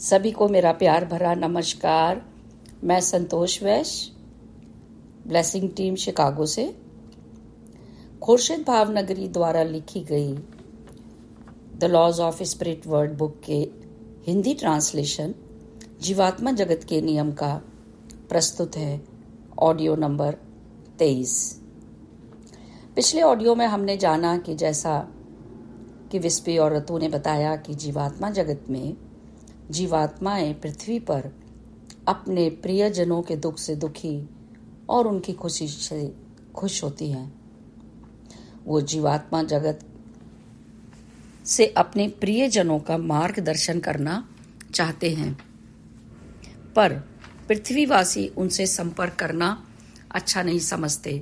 सभी को मेरा प्यार भरा नमस्कार मैं Santosh Vaish blessing team Chicago से खुर्शीद भावनगरी द्वारा लिखी गई the laws of spirit world book के हिंदी ट्रांसलेशन जीवात्मा जगत के नियम का प्रस्तुत है ऑडियो नंबर तेईस पिछले ऑडियो में हमने जाना कि जैसा कि विस्पी और रतु ने बताया कि जीवात्मा जगत में जीवात्माएं पृथ्वी पर अपने प्रियजनों के दुख से दुखी और उनकी खुशी से खुश होती हैं वो जीवात्मा जगत से अपने प्रियजनों का मार्गदर्शन करना चाहते हैं पर पृथ्वीवासी उनसे संपर्क करना अच्छा नहीं समझते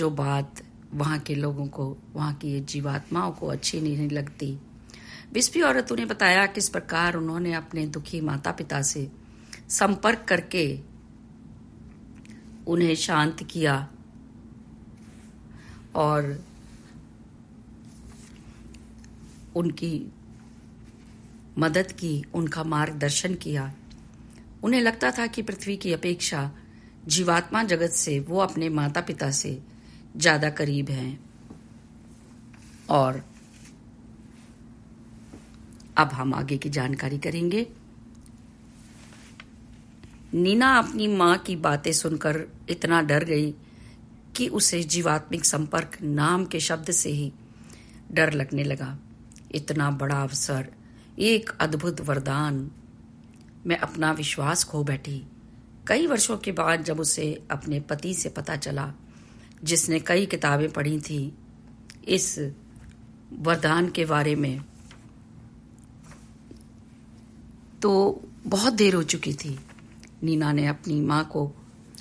जो बात वहाँ के लोगों को वहाँ की जीवात्माओं को अच्छी नहीं लगती बिस्पी औरतों ने बताया किस प्रकार उन्होंने अपने दुखी माता पिता से संपर्क करके उन्हें शांत किया और उनकी मदद की उनका मार्गदर्शन किया उन्हें लगता था कि पृथ्वी की अपेक्षा जीवात्मा जगत से वो अपने माता पिता से ज़्यादा करीब हैं और अब हम आगे की जानकारी करेंगे नीना अपनी मां की बातें सुनकर इतना डर गई कि उसे जीवात्मिक संपर्क नाम के शब्द से ही डर लगने लगा इतना बड़ा अवसर एक अद्भुत वरदान मैं अपना विश्वास खो बैठी कई वर्षों के बाद जब उसे अपने पति से पता चला जिसने कई किताबें पढ़ी थी इस वरदान के बारे में तो बहुत देर हो चुकी थी नीना ने अपनी माँ को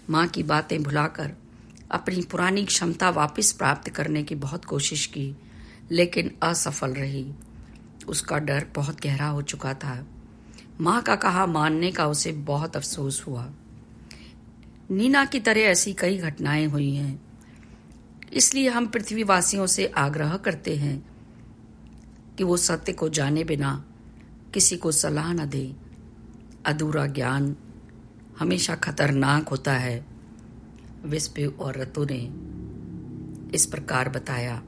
माँ की बातें भुलाकर अपनी पुरानी क्षमता वापस प्राप्त करने की बहुत कोशिश की लेकिन असफल रही उसका डर बहुत गहरा हो चुका था माँ का कहा मानने का उसे बहुत अफसोस हुआ नीना की तरह ऐसी कई घटनाएं हुई हैं इसलिए हम पृथ्वीवासियों से आग्रह करते हैं कि वो सत्य को जाने बिना किसी को सलाह न दें अधूरा ज्ञान हमेशा खतरनाक होता है विस्पु और रतु ने इस प्रकार बताया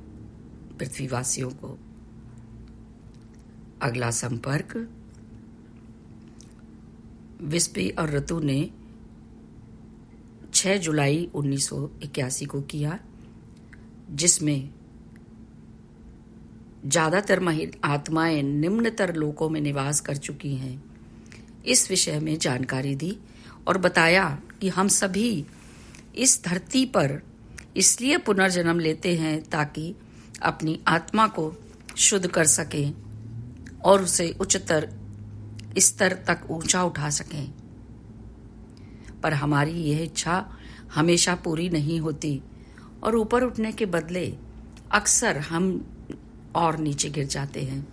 पृथ्वीवासियों को अगला संपर्क विस्पी और रतु ने 6 जुलाई 1981 को किया जिसमें ज़्यादातर आत्माएं निम्नतर लोकों में निवास कर चुकी हैं इस विषय में जानकारी दी और बताया कि हम सभी इस धरती पर इसलिए पुनर्जन्म लेते हैं ताकि अपनी आत्मा को शुद्ध कर सकें और उसे उच्चतर स्तर तक ऊंचा उठा सकें पर हमारी यह इच्छा हमेशा पूरी नहीं होती और ऊपर उठने के बदले अक्सर हम और नीचे गिर जाते हैं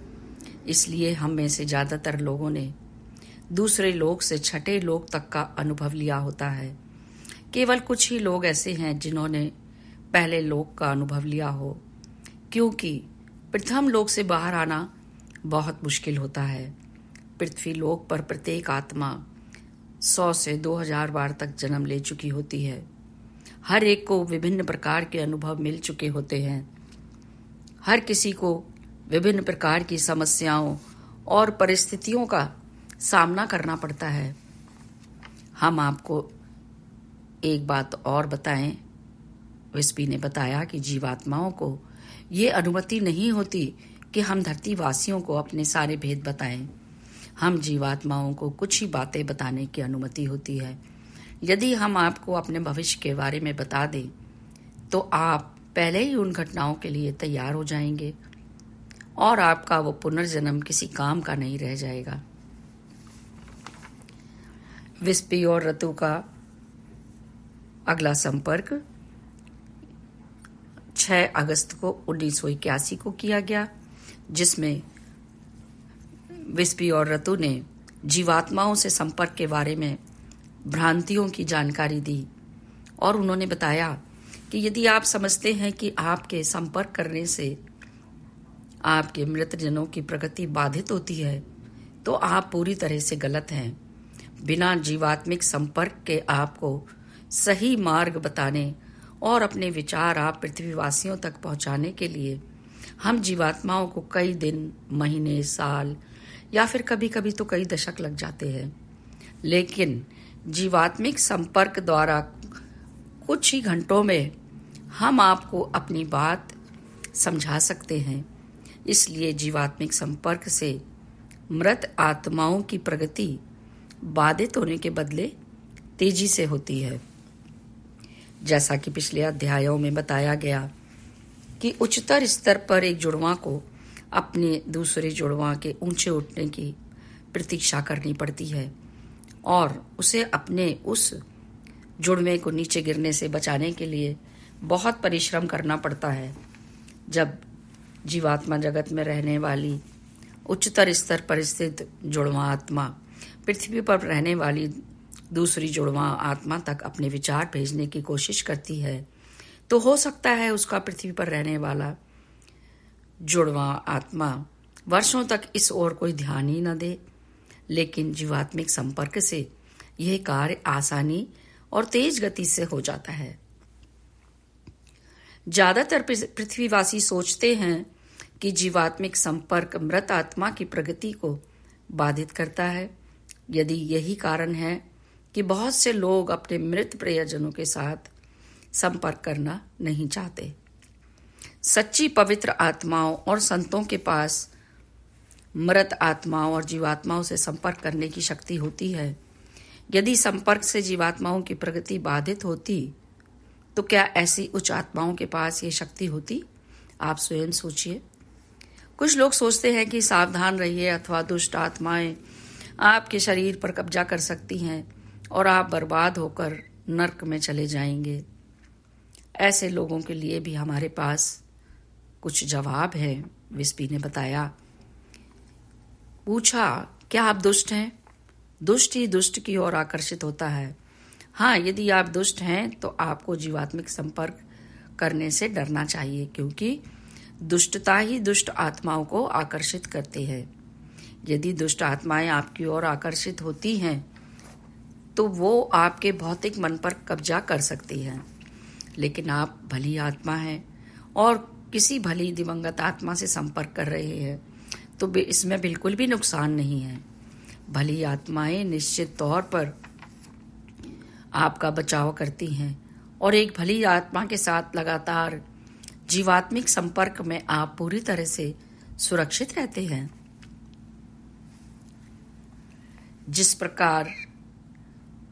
इसलिए हम में से ज़्यादातर लोगों ने दूसरे लोग से छठे लोग तक का अनुभव लिया होता है केवल कुछ ही लोग ऐसे हैं जिन्होंने पहले लोग का अनुभव लिया हो क्योंकि प्रथम लोग से बाहर आना बहुत मुश्किल होता है पृथ्वी लोक पर प्रत्येक आत्मा सौ से दो हजार बार तक जन्म ले चुकी होती है हर एक को विभिन्न प्रकार के अनुभव मिल चुके होते हैं हर किसी को विभिन्न प्रकार की समस्याओं और परिस्थितियों का सामना करना पड़ता है हम आपको एक बात और बताएं विस्पी ने बताया कि जीवात्माओं को ये अनुमति नहीं होती कि हम धरती वासियों को अपने सारे भेद बताएं हम जीवात्माओं को कुछ ही बातें बताने की अनुमति होती है यदि हम आपको अपने भविष्य के बारे में बता दें तो आप पहले ही उन घटनाओं के लिए तैयार हो जाएंगे और आपका वो पुनर्जन्म किसी काम का नहीं रह जाएगा विस्पी और रतु का अगला संपर्क 6 अगस्त को उन्नीस को किया गया जिसमें विस्पी और रतु ने जीवात्माओं से संपर्क के बारे में भ्रांतियों की जानकारी दी और उन्होंने बताया कि यदि आप समझते हैं कि आपके संपर्क करने से आपके मृतजनों की प्रगति बाधित होती है तो आप पूरी तरह से गलत हैं बिना जीवात्मिक संपर्क के आपको सही मार्ग बताने और अपने विचार आप पृथ्वीवासियों तक पहुंचाने के लिए हम जीवात्माओं को कई दिन महीने साल या फिर कभी कभी तो कई दशक लग जाते हैं लेकिन जीवात्मिक संपर्क द्वारा कुछ ही घंटों में हम आपको अपनी बात समझा सकते हैं इसलिए जीवात्मिक संपर्क से मृत आत्माओं की प्रगति बाधित होने के बदले तेजी से होती है जैसा कि पिछले अध्यायों में बताया गया कि उच्चतर स्तर पर एक जुड़वा को अपने दूसरे जुड़वा के ऊंचे उठने की प्रतीक्षा करनी पड़ती है और उसे अपने उस जुड़वे को नीचे गिरने से बचाने के लिए बहुत परिश्रम करना पड़ता है जब जीवात्मा जगत में रहने वाली उच्चतर स्तर पर स्थित जुड़वा आत्मा पृथ्वी पर रहने वाली दूसरी जुड़वा आत्मा तक अपने विचार भेजने की कोशिश करती है तो हो सकता है उसका पृथ्वी पर रहने वाला जुड़वा आत्मा वर्षों तक इस ओर कोई ध्यान ही न दे लेकिन जीवात्मिक संपर्क से यह कार्य आसानी और तेज गति से हो जाता है ज्यादातर पृथ्वीवासी सोचते हैं कि जीवात्मिक संपर्क मृत आत्मा की प्रगति को बाधित करता है यदि यही कारण है कि बहुत से लोग अपने मृत प्रियजनों के साथ संपर्क करना नहीं चाहते सच्ची पवित्र आत्माओं और संतों के पास मृत आत्माओं और जीवात्माओं से संपर्क करने की शक्ति होती है यदि संपर्क से जीवात्माओं की प्रगति बाधित होती तो क्या ऐसी उच्च आत्माओं के पास ये शक्ति होती आप स्वयं सोचिए कुछ लोग सोचते हैं कि सावधान रहिए अथवा दुष्ट आत्माएं आपके शरीर पर कब्जा कर सकती हैं और आप बर्बाद होकर नरक में चले जाएंगे ऐसे लोगों के लिए भी हमारे पास कुछ जवाब है विस्पी ने बताया पूछा क्या आप दुष्ट हैं दुष्ट ही दुष्ट की ओर आकर्षित होता है हाँ यदि आप दुष्ट हैं तो आपको जीवात्मिक संपर्क करने से डरना चाहिए क्योंकि दुष्टता ही दुष्ट आत्माओं को आकर्षित करती है यदि दुष्ट आत्माएं आपकी ओर आकर्षित होती हैं तो वो आपके भौतिक मन पर कब्जा कर सकती हैं लेकिन आप भली आत्मा हैं और किसी भली दिवंगत आत्मा से संपर्क कर रहे हैं तो इसमें बिल्कुल भी नुकसान नहीं है भली आत्माएं निश्चित तौर पर आपका बचाव करती हैं और एक भली आत्मा के साथ लगातार जीवात्मिक संपर्क में आप पूरी तरह से सुरक्षित रहते हैं जिस प्रकार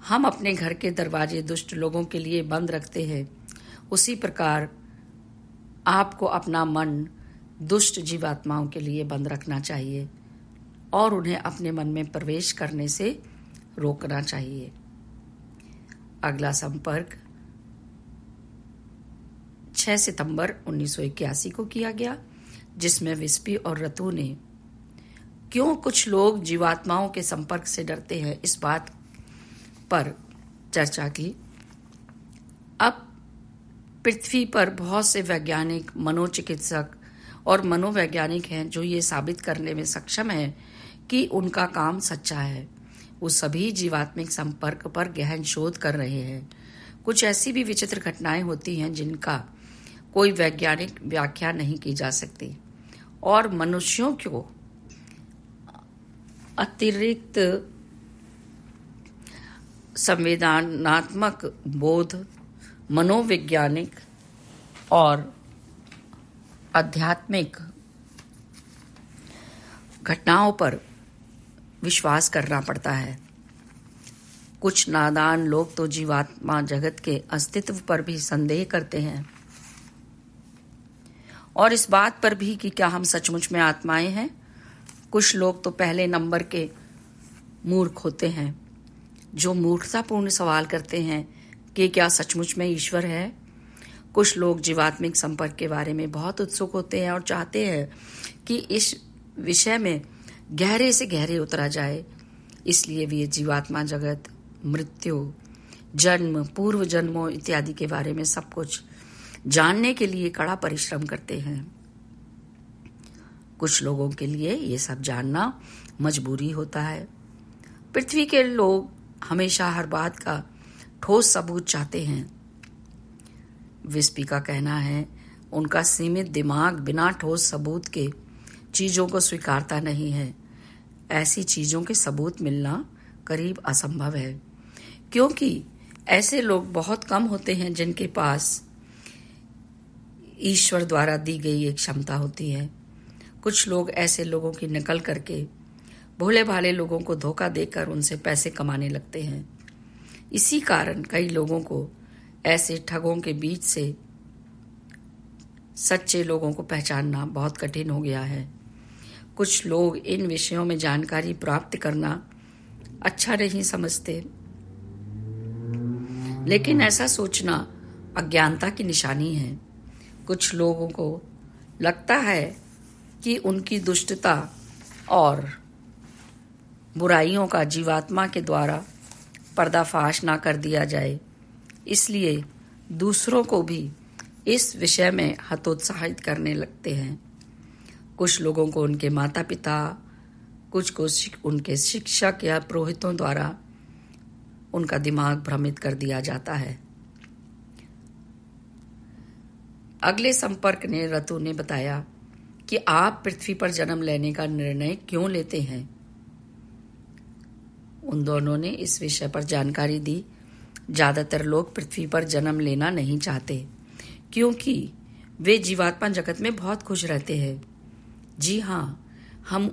हम अपने घर के दरवाजे दुष्ट लोगों के लिए बंद रखते हैं उसी प्रकार आपको अपना मन दुष्ट जीवात्माओं के लिए बंद रखना चाहिए और उन्हें अपने मन में प्रवेश करने से रोकना चाहिए अगला संपर्क 6 सितंबर 1981 को किया गया जिसमें विस्पी और रतु ने क्यों कुछ लोग जीवात्माओं के संपर्क से डरते हैं इस बात पर चर्चा की अब पृथ्वी पर बहुत से वैज्ञानिक मनोचिकित्सक और मनोवैज्ञानिक हैं जो ये साबित करने में सक्षम हैं कि उनका काम सच्चा है वो सभी जीवात्मिक संपर्क पर गहन शोध कर रहे हैं कुछ ऐसी भी विचित्र घटनाएं होती हैं जिनका कोई वैज्ञानिक व्याख्या नहीं की जा सकती और मनुष्यों को अतिरिक्त संवेदनात्मक बोध मनोवैज्ञानिक और आध्यात्मिक घटनाओं पर विश्वास करना पड़ता है कुछ नादान लोग तो जीवात्मा जगत के अस्तित्व पर भी संदेह करते हैं और इस बात पर भी कि क्या हम सचमुच में आत्माएं हैं कुछ लोग तो पहले नंबर के मूर्ख होते हैं जो मूर्खतापूर्ण सवाल करते हैं कि क्या सचमुच में ईश्वर है कुछ लोग जीवात्मिक संपर्क के बारे में बहुत उत्सुक होते हैं और चाहते हैं कि इस विषय में गहरे से गहरे उतरा जाए इसलिए वे जीवात्मा जगत मृत्यु जन्म पूर्व जन्मों इत्यादि के बारे में सब कुछ जानने के लिए कड़ा परिश्रम करते हैं कुछ लोगों के लिए ये सब जानना मजबूरी होता है पृथ्वी के लोग हमेशा हर बात का ठोस सबूत चाहते हैं विस्पी का कहना है उनका सीमित दिमाग बिना ठोस सबूत के चीज़ों को स्वीकारता नहीं है ऐसी चीजों के सबूत मिलना करीब असंभव है क्योंकि ऐसे लोग बहुत कम होते हैं जिनके पास ईश्वर द्वारा दी गई एक क्षमता होती है कुछ लोग ऐसे लोगों की नकल करके भोले भाले लोगों को धोखा देकर उनसे पैसे कमाने लगते हैं इसी कारण कई लोगों को ऐसे ठगों के बीच से सच्चे लोगों को पहचानना बहुत कठिन हो गया है कुछ लोग इन विषयों में जानकारी प्राप्त करना अच्छा नहीं समझते लेकिन ऐसा सोचना अज्ञानता की निशानी है कुछ लोगों को लगता है कि उनकी दुष्टता और बुराइयों का जीवात्मा के द्वारा पर्दाफाश ना कर दिया जाए इसलिए दूसरों को भी इस विषय में हतोत्साहित करने लगते हैं कुछ लोगों को उनके माता पिता कुछ को उनके शिक्षक या पुरोहितों द्वारा उनका दिमाग भ्रमित कर दिया जाता है अगले संपर्क ने रतु ने बताया कि आप पृथ्वी पर जन्म लेने का निर्णय क्यों लेते हैं उन दोनों ने इस विषय पर जानकारी दी ज्यादातर लोग पृथ्वी पर जन्म लेना नहीं चाहते क्योंकि वे जीवात्मा जगत में बहुत खुश रहते हैं जी हाँ हम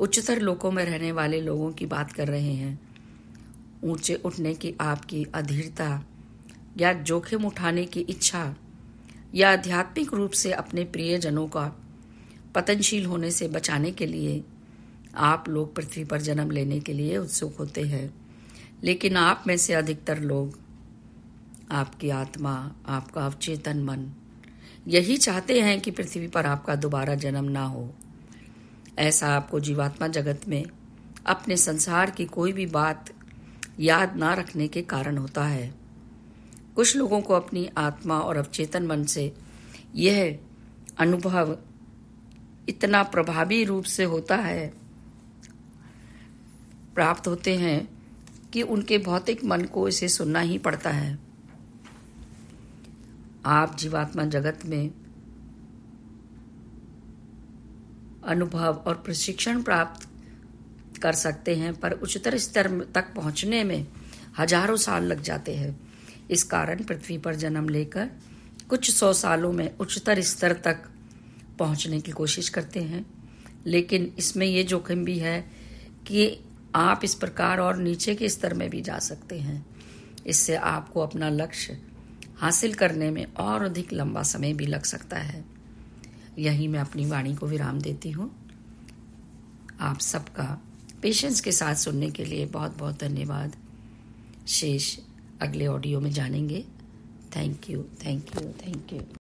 उच्चतर लोकों में रहने वाले लोगों की बात कर रहे हैं ऊंचे उठने की आपकी अधीरता या जोखिम उठाने की इच्छा या आध्यात्मिक रूप से अपने प्रियजनों का पतनशील होने से बचाने के लिए आप लोग पृथ्वी पर जन्म लेने के लिए उत्सुक होते हैं लेकिन आप में से अधिकतर लोग आपकी आत्मा आपका अवचेतन मन यही चाहते हैं कि पृथ्वी पर आपका दोबारा जन्म ना हो ऐसा आपको जीवात्मा जगत में अपने संसार की कोई भी बात याद ना रखने के कारण होता है कुछ लोगों को अपनी आत्मा और अवचेतन मन से यह अनुभव इतना प्रभावी रूप से होता है प्राप्त होते हैं कि उनके भौतिक मन को इसे सुनना ही पड़ता है आप जीवात्मा जगत में अनुभव और प्रशिक्षण प्राप्त कर सकते हैं पर उच्चतर स्तर तक पहुंचने में हजारों साल लग जाते हैं इस कारण पृथ्वी पर जन्म लेकर कुछ सौ सालों में उच्चतर स्तर तक पहुंचने की कोशिश करते हैं लेकिन इसमें ये जोखिम भी है कि आप इस प्रकार और नीचे के स्तर में भी जा सकते हैं इससे आपको अपना लक्ष्य हासिल करने में और अधिक लंबा समय भी लग सकता है यही मैं अपनी वाणी को विराम देती हूँ आप सबका पेशेंस के साथ सुनने के लिए बहुत बहुत धन्यवाद शेष अगले ऑडियो में जानेंगे thank you thank you thank you